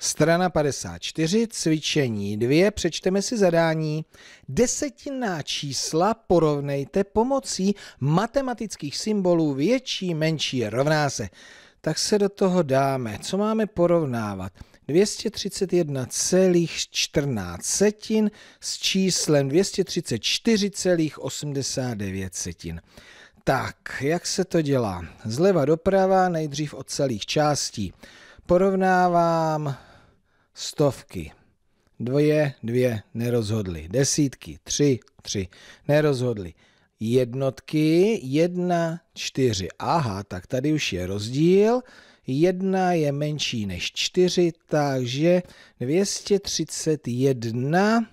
Strana 54, cvičení 2, přečteme si zadání. Desetinná čísla porovnejte pomocí matematických symbolů větší, menší, rovná se. Tak se do toho dáme. Co máme porovnávat? 231,14 setin s číslem 234,89 setin. Tak, jak se to dělá? Zleva doprava, nejdřív od celých částí. Porovnávám stovky. dvoje dvě, nerozhodli. Desítky, tři, tři, nerozhodli. Jednotky, jedna, čtyři. Aha, tak tady už je rozdíl. Jedna je menší než čtyři, takže 231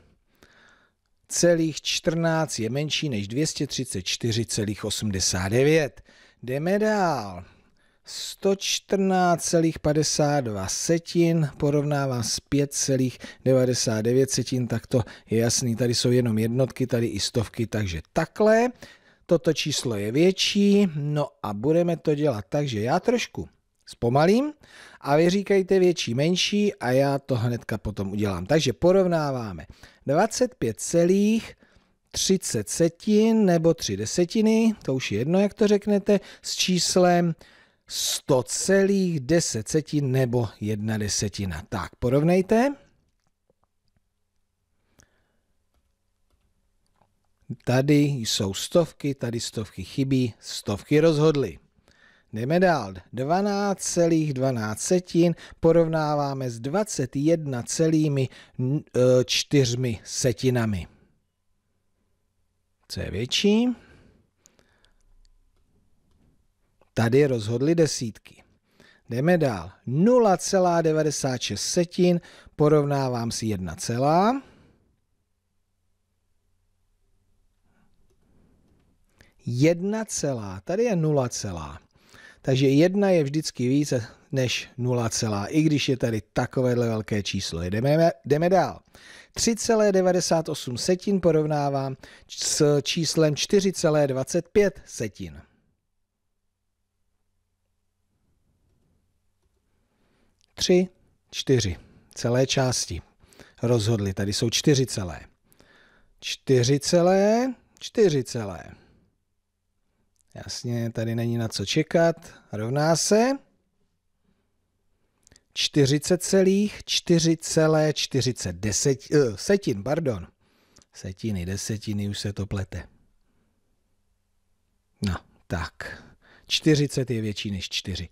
celých 14 je menší než 234,89. Jdeme dál. 114,52 setin porovnává s 5,99 setin, tak to je jasný, tady jsou jenom jednotky, tady i stovky, takže takhle. Toto číslo je větší, no a budeme to dělat tak, že já trošku zpomalím a vy říkajte větší, menší a já to hnedka potom udělám. Takže porovnáváme 25,30 setin nebo 3 desetiny, to už je jedno, jak to řeknete, s číslem 100,10 setin nebo 1 desetina. Tak, porovnejte. Tady jsou stovky, tady stovky chybí, stovky rozhodly. Jdeme dál. 12,12 ,12 setin porovnáváme s 21,4 e, setinami. Co je větší? Tady rozhodly desítky. Jdeme dál. 0,96 setin porovnávám si 1 celá. Jedna celá, tady je 0 celá. Takže jedna je vždycky více než 0 celá, i když je tady takovéhle velké číslo. Jdeme, jdeme dál. 3,98 setin porovnávám s číslem 4,25 setin. 4,25 tři, čtyři celé části rozhodly. Tady jsou čtyři celé. Čtyři celé, čtyři celé. Jasně, tady není na co čekat. Rovná se 40 celých, 4 celé, 40 deset, uh, setin, pardon. Setiny, desetiny, už se to plete. No, tak. 40 je větší než 4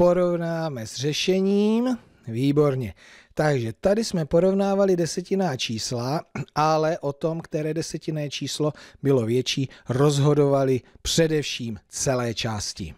porovnáme s řešením. Výborně. Takže tady jsme porovnávali desetinná čísla, ale o tom, které desetinné číslo bylo větší, rozhodovali především celé části.